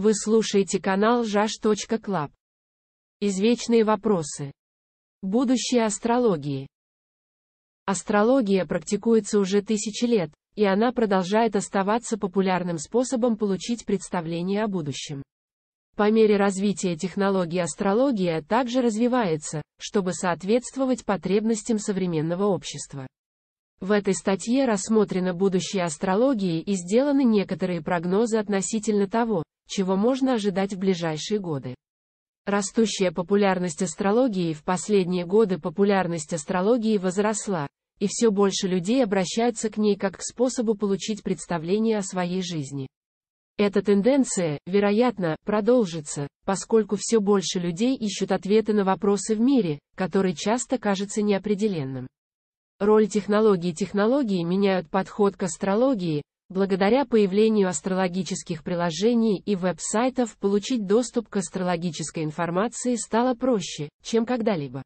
Вы слушаете канал jash.club. Извечные вопросы. Будущее астрологии. Астрология практикуется уже тысячи лет, и она продолжает оставаться популярным способом получить представление о будущем. По мере развития технологий астрология также развивается, чтобы соответствовать потребностям современного общества. В этой статье рассмотрено будущее астрологии и сделаны некоторые прогнозы относительно того, чего можно ожидать в ближайшие годы. Растущая популярность астрологии в последние годы популярность астрологии возросла, и все больше людей обращаются к ней как к способу получить представление о своей жизни. Эта тенденция, вероятно, продолжится, поскольку все больше людей ищут ответы на вопросы в мире, который часто кажется неопределенным. Роль технологий Технологии меняют подход к астрологии, благодаря появлению астрологических приложений и веб-сайтов получить доступ к астрологической информации стало проще, чем когда-либо.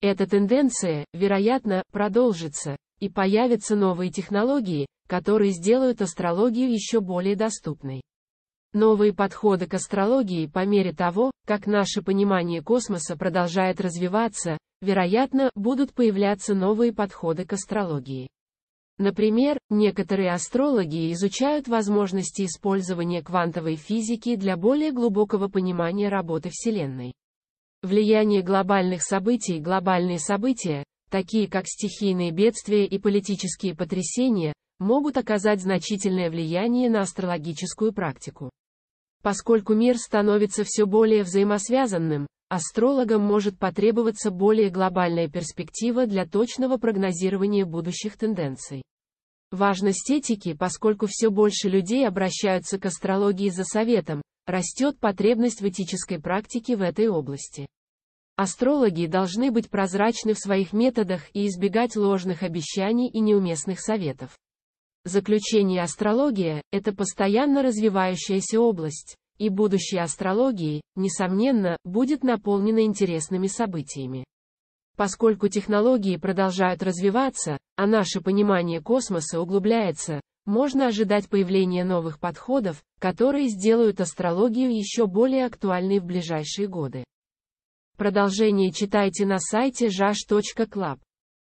Эта тенденция, вероятно, продолжится, и появятся новые технологии, которые сделают астрологию еще более доступной. Новые подходы к астрологии по мере того, как наше понимание космоса продолжает развиваться, вероятно, будут появляться новые подходы к астрологии. Например, некоторые астрологи изучают возможности использования квантовой физики для более глубокого понимания работы Вселенной. Влияние глобальных событий Глобальные события, такие как стихийные бедствия и политические потрясения, могут оказать значительное влияние на астрологическую практику. Поскольку мир становится все более взаимосвязанным, астрологам может потребоваться более глобальная перспектива для точного прогнозирования будущих тенденций. Важность этики, поскольку все больше людей обращаются к астрологии за советом, растет потребность в этической практике в этой области. Астрологи должны быть прозрачны в своих методах и избегать ложных обещаний и неуместных советов. Заключение астрология – это постоянно развивающаяся область, и будущее астрологии, несомненно, будет наполнено интересными событиями. Поскольку технологии продолжают развиваться, а наше понимание космоса углубляется, можно ожидать появления новых подходов, которые сделают астрологию еще более актуальной в ближайшие годы. Продолжение читайте на сайте jash.club.